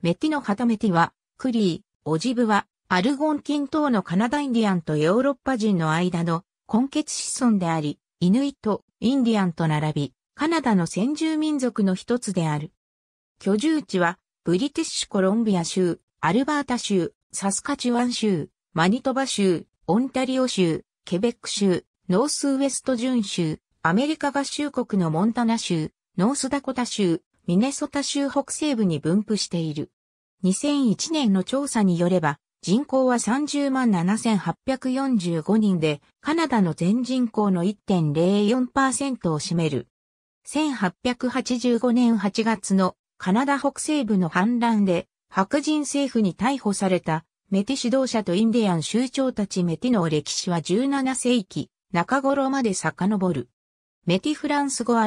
メティの旗メティは、クリー、オジブは、アルゴンキン等のカナダインディアンとヨーロッパ人の間の根血子孫であり、イヌイト、インディアンと並び、カナダの先住民族の一つである。居住地は、ブリティッシュコロンビア州、アルバータ州、サスカチュワン州、マニトバ州、オンタリオ州、ケベック州、ノースウエストジュン州、アメリカ合衆国のモンタナ州、ノースダコタ州、ミネソタ州北西部に分布している。2001年の調査によれば、人口は30万7845人で、カナダの全人口の1.04%を占める。1885年8月のカナダ北西部の反乱で、白人政府に逮捕されたメティ指導者とインディアン州長たちメティの歴史は17世紀中頃まで遡る。メティフランス語は